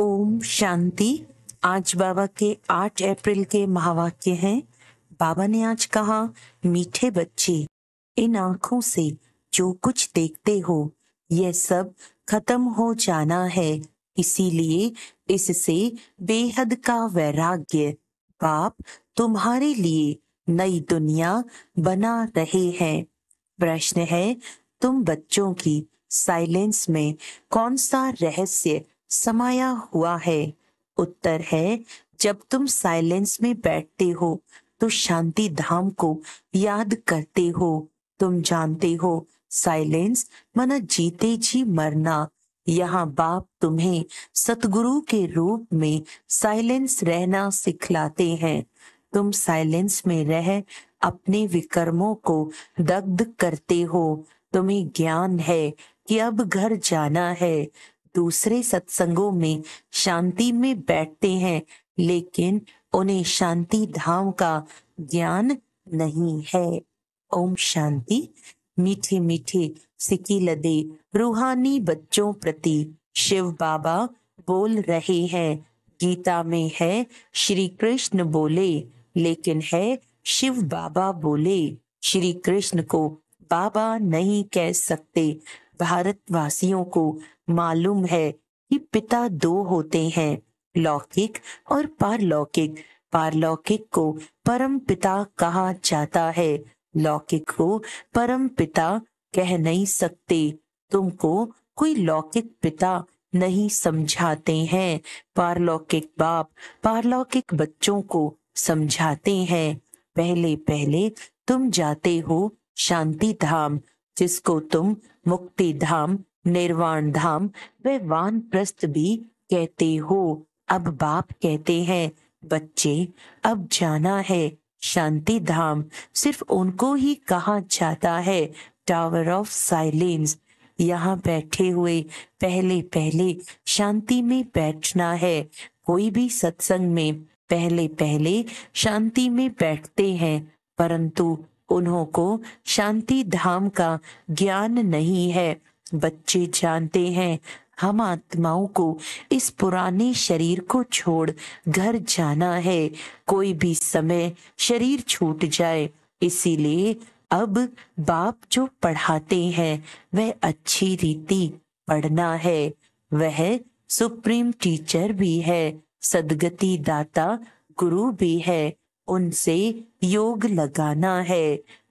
ओम शांति आज बाबा के 8 अप्रैल के महावाक्य हैं बाबा ने आज कहा मीठे बच्चे इन आंखों से जो कुछ देखते हो यह सब खत्म हो जाना है इसीलिए इससे बेहद का वैराग्य बाप तुम्हारे लिए नई दुनिया बना रहे हैं प्रश्न है तुम बच्चों की साइलेंस में कौन सा रहस्य समाया हुआ है उत्तर है जब तुम साइलेंस में बैठते हो तो शांति धाम को याद करते हो तुम जानते हो साइलेंस मना जीते जी मरना यहाँ बाप तुम्हें सतगुरु के रूप में साइलेंस रहना सिखलाते हैं तुम साइलेंस में रह अपने विकर्मों को दग्ध करते हो तुम्हें ज्ञान है कि अब घर जाना है दूसरे सत्संगों में शांति में बैठते हैं लेकिन उन्हें शांति धाम का ज्ञान नहीं है ओम शांति मीठे मीठे सिकी लदे रूहानी बच्चों प्रति शिव बाबा बोल रहे हैं गीता में है श्री कृष्ण बोले लेकिन है शिव बाबा बोले श्री कृष्ण को बाबा नहीं कह सकते भारतवासियों को मालूम है कि पिता दो होते हैं लौकिक और पारलौकिक पारलौकिक को परम पिता कहा जाता है लौकिक को परम पिता कह नहीं सकते तुमको कोई लौकिक पिता नहीं समझाते हैं पारलौकिक बाप पारलौकिक बच्चों को समझाते हैं पहले पहले तुम जाते हो शांति धाम जिसको तुम मुक्ति धाम निर्वाण धाम वे वान प्रस्थ भी कहते हो अब बाप कहते हैं बच्चे अब जाना है शांति धाम सिर्फ उनको ही कहा जाता है टावर ऑफ साइलेंस यहाँ बैठे हुए पहले पहले शांति में बैठना है कोई भी सत्संग में पहले पहले शांति में बैठते हैं परंतु उन्हों को शांति धाम का ज्ञान नहीं है बच्चे जानते हैं हम आत्माओं को इस पुराने शरीर को छोड़ घर जाना है कोई भी समय शरीर छूट जाए इसीलिए अब बाप जो पढ़ाते हैं वह अच्छी रीति पढ़ना है वह सुप्रीम टीचर भी है सदगति दाता गुरु भी है उनसे योग लगाना है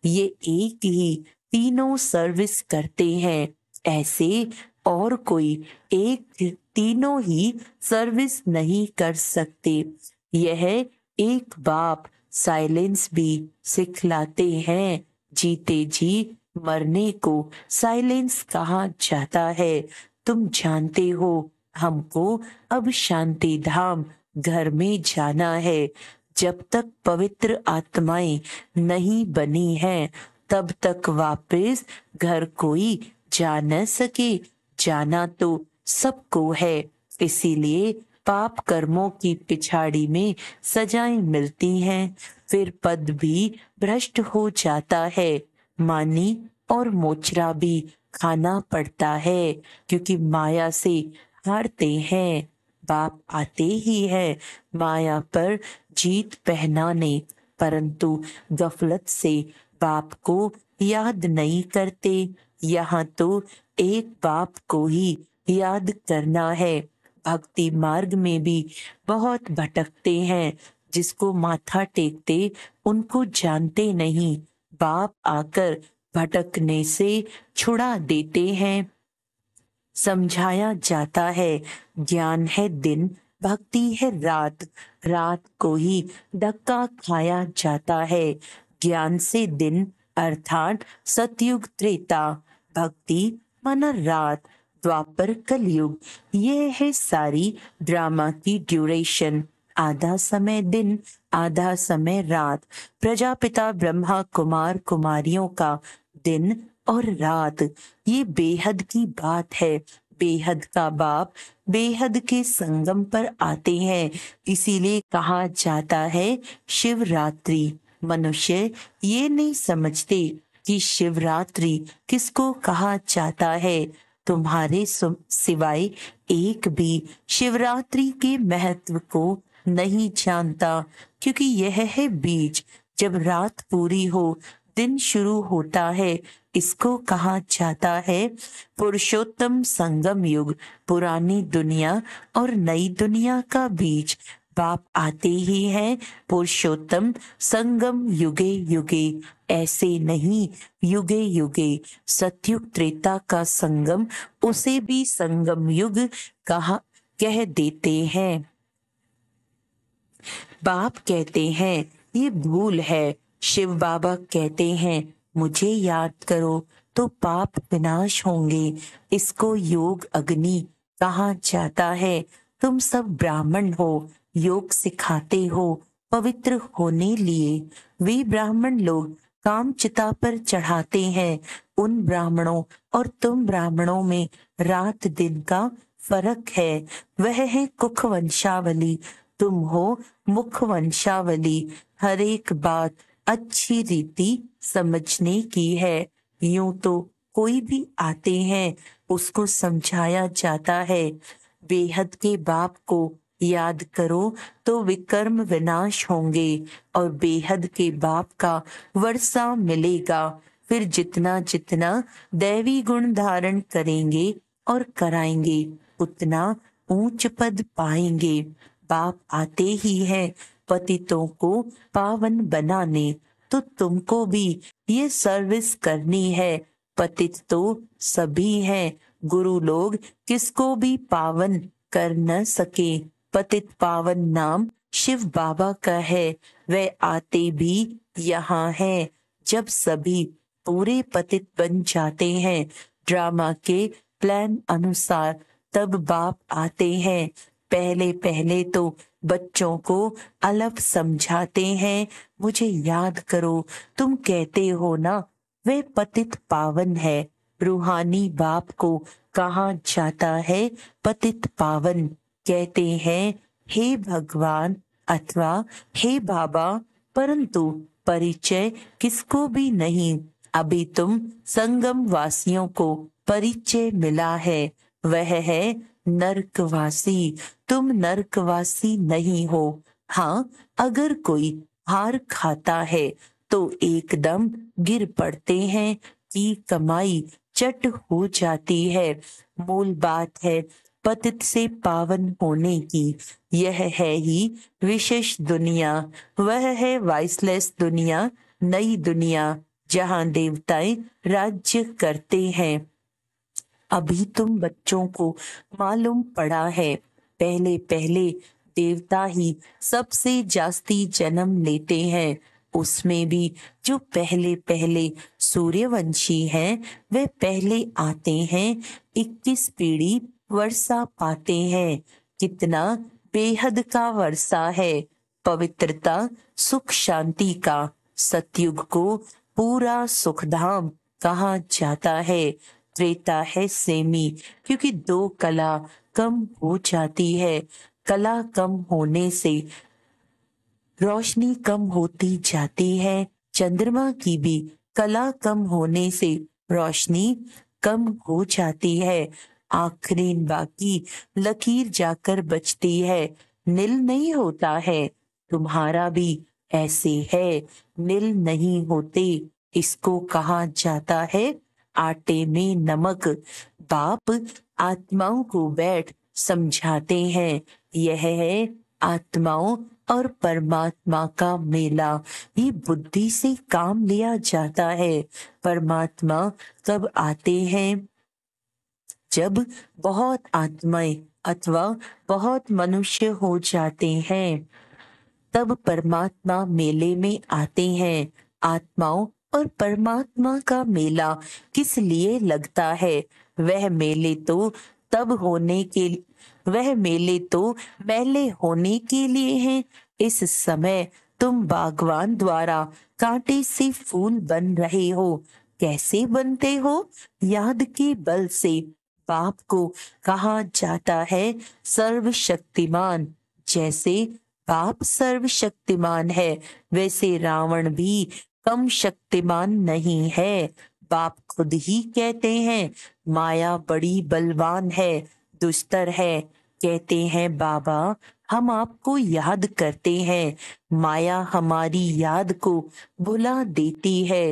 ये एक ही तीनों सर्विस करते हैं ऐसे और कोई एक तीनों ही सर्विस नहीं कर सकते यह एक बाप साइलेंस भी सिखलाते हैं जीते जी मरने को साइलेंस कहा जाता है तुम जानते हो हमको अब शांति धाम घर में जाना है जब तक पवित्र आत्माएं नहीं बनी है तब तक वापस घर कोई जा न सके जाना तो सबको है इसीलिए पाप कर्मों की पिछाड़ी में सजाएं मिलती हैं फिर पद भी भ्रष्ट हो जाता है मानी और मोचरा भी खाना पड़ता है क्योंकि माया से हारते हैं बाप आते ही है माया पर जीत पहनाने परंतु गफलत से बाप को याद नहीं करते यहाँ तो एक बाप को ही याद करना है भक्ति मार्ग में भी बहुत भटकते हैं जिसको माथा टेकते उनको जानते नहीं बाप आकर भटकने से छुड़ा देते हैं समझाया जाता है ज्ञान है दिन भक्ति है रात रात को ही धक्का खाया जाता है ज्ञान से दिन अर्थात सतयुग त्रेता भक्ति मन रात द्वापर कलयुग ये है सारी ड्रामा की ड्यूरेशन आधा समय दिन आधा समय रात प्रजापिता ब्रह्मा कुमार कुमारियों का दिन और रात ये बेहद की बात है बेहद का बाप बेहद के संगम पर आते हैं इसीलिए कहा जाता है शिवरात्रि मनुष्य ये नहीं समझते कि शिवरात्रि किसको कहा जाता है तुम्हारे सिवाय एक भी शिवरात्रि के महत्व को नहीं जानता क्योंकि यह है बीज जब रात पूरी हो दिन शुरू होता है इसको कहा जाता है पुरुषोत्तम संगम युग पुरानी दुनिया और नई दुनिया का बीच बाप आते ही है पुरुषोत्तम संगम युगे युगे ऐसे नहीं युगे युगे सत्युग त्रेता का संगम उसे भी संगम युग कहा कह देते हैं बाप कहते हैं ये भूल है शिव बाबा कहते हैं मुझे याद करो तो पाप विनाश होंगे इसको योग अग्नि कहा जाता है तुम सब ब्राह्मण हो योग सिखाते हो पवित्र होने लिए वे ब्राह्मण लोग काम चिता पर चढ़ाते हैं उन ब्राह्मणों और तुम ब्राह्मणों में रात दिन का फरक है वह है कुख वंशावली तुम हो मुख वंशावली हर एक बात अच्छी रीति समझने की है यूं तो कोई भी आते हैं उसको समझाया जाता है बेहद के बाप को याद करो तो विकर्म विनाश होंगे और बेहद के बाप का वर्षा मिलेगा फिर जितना जितना दैवी गुण धारण करेंगे और कराएंगे उतना ऊंच पद पाएंगे बाप आते ही है पतितों को पावन बनाने तो तुमको भी ये सर्विस करनी है पतित तो सभी हैं गुरु लोग किसको भी पावन कर न सके पतित पावन नाम शिव बाबा का है वे आते भी यहाँ हैं जब सभी पूरे पतित बन जाते हैं ड्रामा के प्लान अनुसार तब बाप आते हैं पहले पहले तो बच्चों को अलग समझाते हैं मुझे याद करो तुम कहते हो ना वे पतित पावन है रूहानी बाप को कहा जाता है पतित पावन कहते हैं हे भगवान अथवा हे बाबा परंतु परिचय किसको भी नहीं अभी तुम संगम वासियों को परिचय मिला है वह है नरकवासी तुम नरकवासी नहीं हो हाँ अगर कोई हार खाता है तो एकदम गिर पड़ते हैं की कमाई चट हो जाती है मूल बात है पतित से पावन होने की यह है ही विशेष दुनिया वह है वाइसलेस दुनिया नई दुनिया जहाँ देवताएं राज्य करते हैं अभी तुम बच्चों को मालूम पड़ा है पहले पहले देवता ही सबसे जास्ती जन्म लेते हैं उसमें भी जो पहले पहले सूर्यवंशी हैं वे पहले आते हैं इक्कीस पीढ़ी वर्षा पाते हैं कितना बेहद का वर्षा है पवित्रता सुख शांति का सतयुग को पूरा सुखधाम कहा जाता है त्रेता है सेमी क्योंकि दो कला कम हो जाती है कला कम होने से रोशनी कम होती जाती है चंद्रमा की भी कला कम होने से रोशनी कम हो जाती है आखरीन बाकी लकीर जाकर बचती है नील नहीं होता है तुम्हारा भी ऐसे है नील नहीं होते इसको कहा जाता है आटे में नमक बाप आत्माओं को बैठ समझाते हैं यह है आत्माओं और परमात्मा का मेला ये बुद्धि से काम लिया जाता है परमात्मा कब आते हैं जब बहुत आत्माएं अथवा बहुत मनुष्य हो जाते हैं तब परमात्मा मेले में आते हैं आत्माओं और परमात्मा का मेला किस लिए लगता है वह मेले तो तब होने के वह मेले तो मेले होने के लिए हैं इस समय तुम बागवान द्वारा कांटे से फूल बन रहे हो कैसे बनते हो याद के बल से बाप को कहा जाता है सर्वशक्तिमान जैसे बाप सर्वशक्तिमान है वैसे रावण भी कम शक्तिमान नहीं है बाप खुद ही कहते हैं माया बड़ी बलवान है दुस्तर है कहते हैं बाबा हम आपको याद करते हैं माया हमारी याद को भुला देती है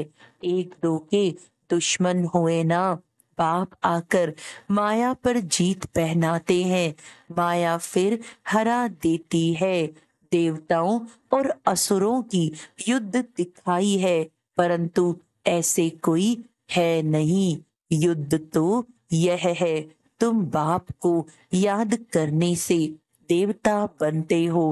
एक दो के दुश्मन हुए ना बाप आकर माया पर जीत पहनाते हैं माया फिर हरा देती है देवताओं और असुरों की युद्ध दिखाई है परंतु ऐसे कोई है नहीं युद्ध तो यह है तुम बाप को याद करने से देवता बनते हो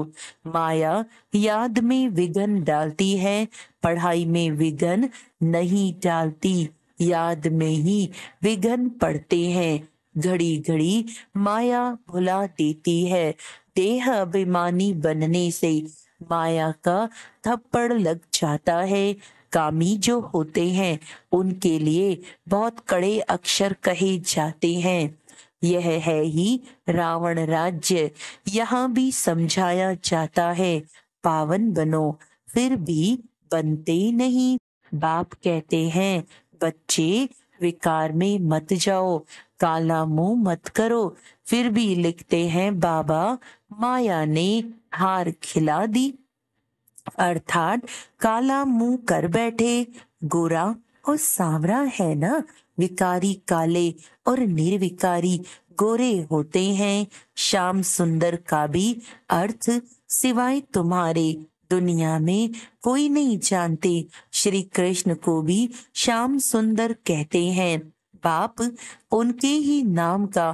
माया याद में विघन डालती है पढ़ाई में विघन नहीं डालती याद में ही विघन पड़ते हैं घड़ी घड़ी माया भुला देती है देह अभिमानी बनने से माया का थप्पड़ लग जाता है कामी जो होते हैं उनके लिए बहुत कड़े अक्षर कहे जाते हैं यह है ही रावण राज्य यहाँ भी समझाया जाता है पावन बनो फिर भी बनते नहीं बाप कहते हैं बच्चे विकार में मत जाओ काला मुंह मत करो फिर भी लिखते हैं बाबा माया ने हार खिला दी अर्थात काला मुंह कर बैठे गोरा और सांवरा है ना विकारी काले और निर्विकारी गोरे होते हैं श्याम सुंदर का भी अर्थ सिवाय तुम्हारे दुनिया में कोई नहीं जानते श्री कृष्ण को भी श्याम सुंदर कहते हैं बाप उनके ही नाम का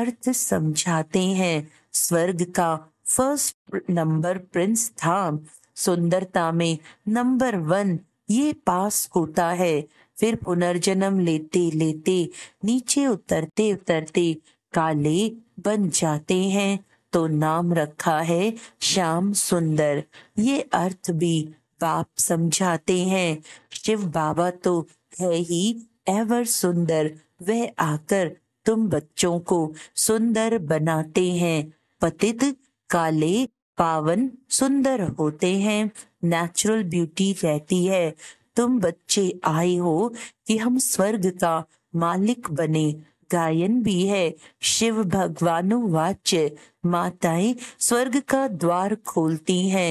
अर्थ समझाते हैं स्वर्ग का फर्स्ट नंबर प्रिंस था सुंदरता में नंबर वन ये पास होता है फिर पुनर्जन्म लेते लेते नीचे उतरते उतरते काले बन जाते हैं तो नाम रखा है श्याम सुंदर ये अर्थ भी बाप समझाते हैं शिव बाबा तो है ही एवर सुंदर वह आकर तुम बच्चों को सुंदर बनाते हैं पतित काले पावन सुंदर होते हैं नेचुरल ब्यूटी रहती है तुम बच्चे आए हो कि हम स्वर्ग का मालिक बने गायन भी है शिव वाच माताएं स्वर्ग का द्वार खोलती हैं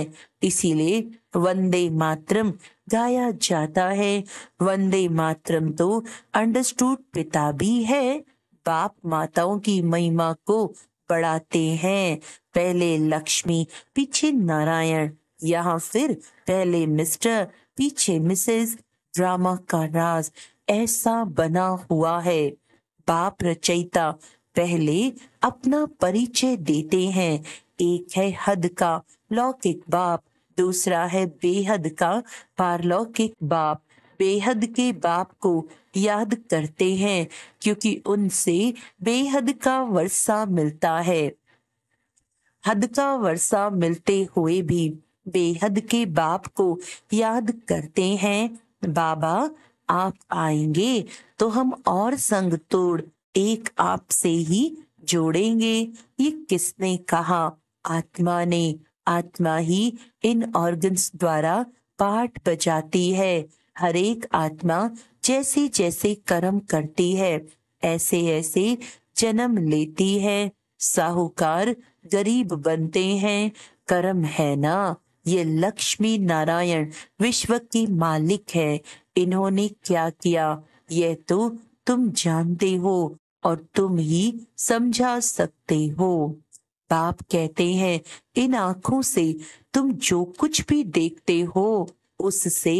इसीलिए वंदे मातरम गाया जाता है वंदे मातरम तो अंडरस्टूड पिता भी है बाप माताओं की महिमा को बढ़ाते हैं पहले लक्ष्मी पीछे नारायण यहाँ फिर पहले मिस्टर पीछे मिसेस ड्रामा का राज ऐसा बना हुआ है बाप रचयिता पहले अपना परिचय देते हैं एक है हद का लौकिक बाप दूसरा है बेहद का पारलौकिक बाप बेहद के बाप को याद करते हैं क्योंकि उनसे बेहद का वर्षा मिलता है हद का वर्षा मिलते हुए भी बेहद के बाप को याद करते हैं बाबा आप आएंगे तो हम और संग तोड़ एक आप से ही जोड़ेंगे ये किसने कहा आत्मा ने आत्मा ही इन ऑर्गन्स द्वारा पाठ बजाती है हरेक आत्मा जैसे जैसे कर्म करती है ऐसे ऐसे जन्म लेती है साहूकार गरीब बनते हैं कर्म है ना ये लक्ष्मी नारायण विश्व की मालिक है इन्होंने क्या किया यह तो तुम जानते हो और तुम ही समझा सकते हो बाप कहते हैं इन आंखों से तुम जो कुछ भी देखते हो उससे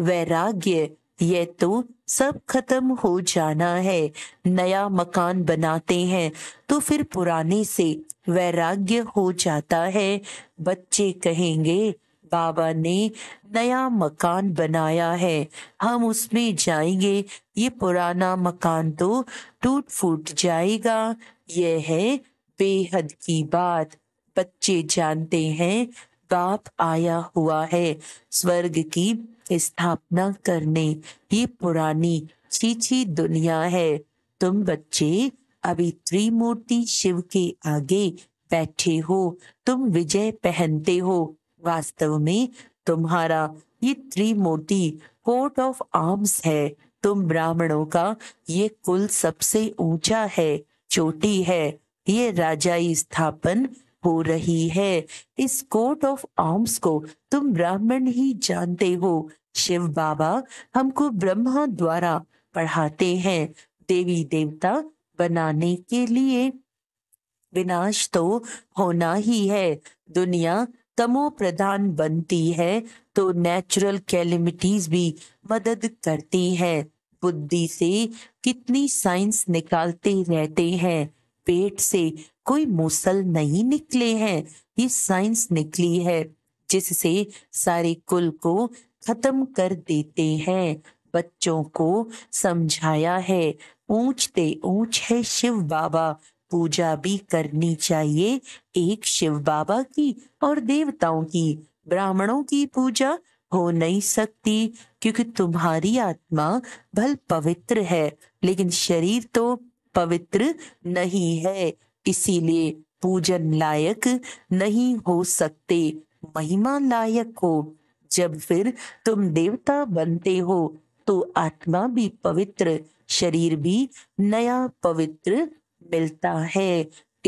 वैराग्य यह तो सब खत्म हो जाना है नया मकान बनाते हैं तो फिर पुराने से वैराग्य हो जाता है बच्चे कहेंगे बाबा ने नया मकान बनाया है हम उसमें जाएंगे ये पुराना मकान तो टूट फूट जाएगा यह है बेहद की बात बच्चे जानते हैं बाप आया हुआ है स्वर्ग की स्थापना करने ये पुरानी छीछी दुनिया है तुम बच्चे अभी त्रिमूर्ति शिव के आगे बैठे हो तुम विजय पहनते हो वास्तव में तुम्हारा ये त्रिमूर्ति कोर्ट ऑफ आर्म्स है तुम ब्राह्मणों का ये कुल सबसे ऊंचा है चोटी है ये राजाई स्थापन हो रही है इस कोर्ट ऑफ आर्म्स को तुम ब्राह्मण ही जानते हो शिव बाबा हमको ब्रह्मा द्वारा पढ़ाते हैं देवी देवता बनाने के लिए विनाश तो होना ही है दुनिया तमो प्रधान बनती है तो नेचुरल कैलिमिटीज भी मदद करती है बुद्धि से कितनी साइंस निकालते रहते हैं पेट से कोई मुसल नहीं निकले हैं ये साइंस निकली है जिससे सारे कुल को खत्म कर देते हैं बच्चों को समझाया है ऊंचते ऊंच है शिव बाबा पूजा भी करनी चाहिए एक शिव बाबा की और देवताओं की ब्राह्मणों की पूजा हो नहीं सकती क्योंकि तुम्हारी आत्मा भल पवित्र है लेकिन शरीर तो पवित्र नहीं है इसीलिए पूजन लायक नहीं हो सकते महिमा लायक हो जब फिर तुम देवता बनते हो तो आत्मा भी पवित्र शरीर भी नया पवित्र मिलता है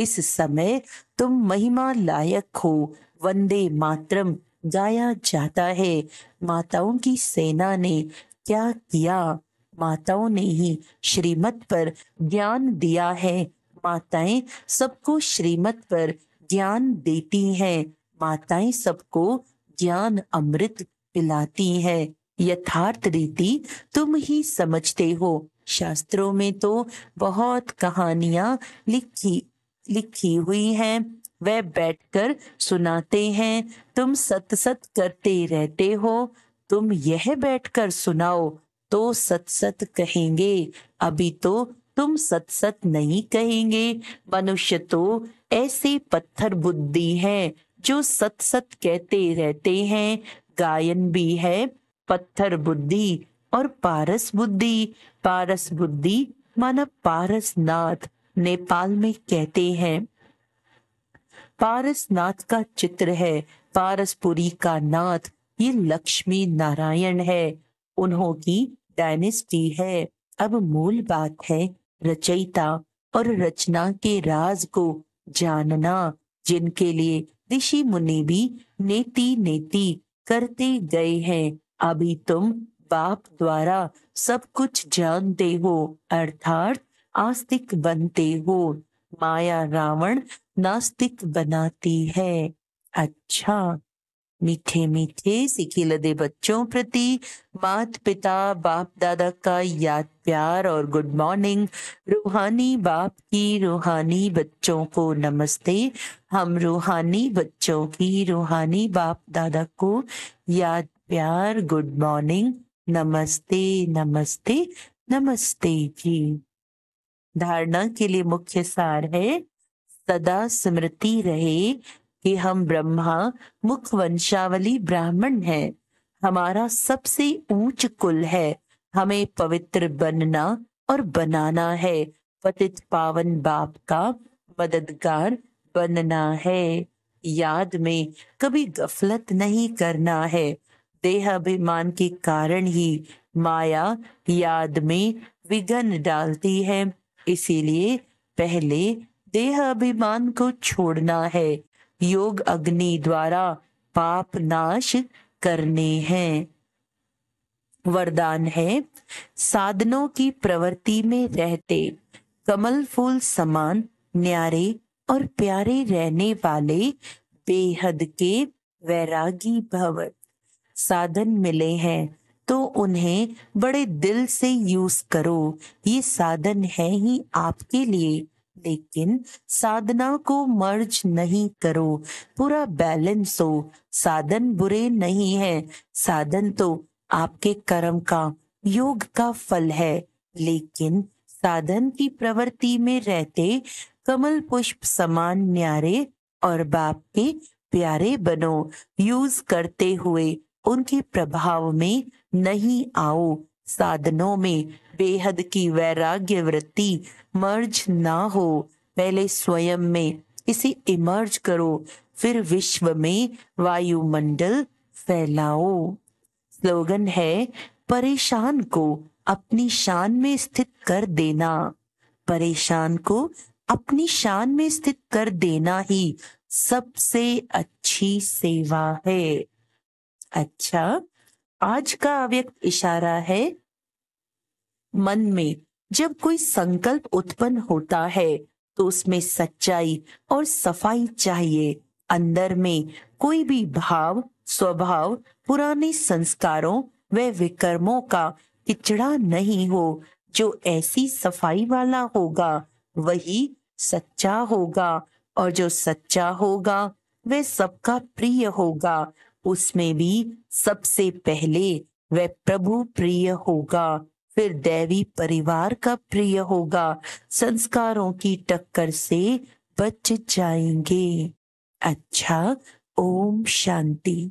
इस समय तुम महिमा लायक हो वंदे मातरम गाया जाता है माताओं की सेना ने क्या किया माताओं ने ही श्रीमत पर ज्ञान दिया है माताएं सबको श्रीमत पर ज्ञान देती हैं माताएं सबको ज्ञान अमृत पिलाती हैं यथार्थ रीति तुम ही समझते हो शास्त्रों में तो बहुत कहानियां लिखी लिखी हुई हैं वह बैठकर सुनाते हैं तुम सत करते रहते हो तुम यह बैठकर सुनाओ तो सत सत कहेंगे अभी तो तुम सत सत नहीं कहेंगे मनुष्य तो ऐसे पत्थर बुद्धि हैं जो सत सत कहते रहते हैं गायन भी है पत्थर बुद्धि और पारस बुद्धि पारस बुद्धि माना पारसनाथ नेपाल में कहते हैं पारसनाथ का चित्र है पारसपुरी का नाथ ये लक्ष्मी नारायण है उन्हों की डायनेस्टी है अब मूल बात है रचयिता और रचना के राज को जानना जिनके लिए ऋषि मुनि भी नेति नेति करते गए हैं अभी तुम बाप द्वारा सब कुछ जानते हो अर्थात आस्तिक बनते हो माया रावण नास्तिक बनाती है अच्छा मीठे मीठे सीखे लदे बच्चों प्रति मात पिता बाप दादा का याद प्यार और गुड मॉर्निंग रूहानी बाप की रूहानी बच्चों को नमस्ते हम रूहानी बच्चों की रूहानी बाप दादा को याद प्यार गुड मॉर्निंग नमस्ते नमस्ते नमस्ते जी धारणा के लिए मुख्य सार है सदा स्मृति रहे कि हम ब्रह्मा मुख वंशावली ब्राह्मण है हमारा सबसे ऊंच कुल है हमें पवित्र बनना और बनाना है पतित पावन बाप का मददगार बनना है याद में कभी गफलत नहीं करना है देहाभिमान के कारण ही माया याद में विघन डालती है इसीलिए पहले देह अभिमान को छोड़ना है योग अग्नि द्वारा पाप नाश करने हैं वरदान है साधनों की प्रवृत्ति में रहते कमल फूल समान न्यारे और प्यारे रहने वाले बेहद के वैरागी भवत साधन मिले हैं तो उन्हें बड़े दिल से यूज करो ये साधन है ही आपके लिए लेकिन साधना को मर्ज नहीं करो पूरा बैलेंस हो साधन बुरे नहीं है साधन तो आपके कर्म का योग का फल है लेकिन साधन की प्रवृत्ति में रहते कमल पुष्प समान न्यारे और बाप के प्यारे बनो यूज करते हुए उनके प्रभाव में नहीं आओ साधनों में बेहद की वैराग्य वृत्ति मर्ज ना हो पहले स्वयं में इसे इमर्ज करो फिर विश्व में वायुमंडल फैलाओ स्लोगन है परेशान को अपनी शान में स्थित कर देना परेशान को अपनी शान में स्थित कर देना ही सबसे अच्छी सेवा है अच्छा आज का अव्यक्त इशारा है मन में जब कोई संकल्प उत्पन्न होता है तो उसमें सच्चाई और सफाई चाहिए अंदर में कोई भी भाव स्वभाव पुराने संस्कारों व विकर्मों का किचड़ा नहीं हो जो ऐसी सफाई वाला होगा वही सच्चा होगा और जो सच्चा होगा वह सबका प्रिय होगा उसमें भी सबसे पहले वह प्रभु प्रिय होगा फिर दैवी परिवार का प्रिय होगा संस्कारों की टक्कर से बच जाएंगे अच्छा ओम शांति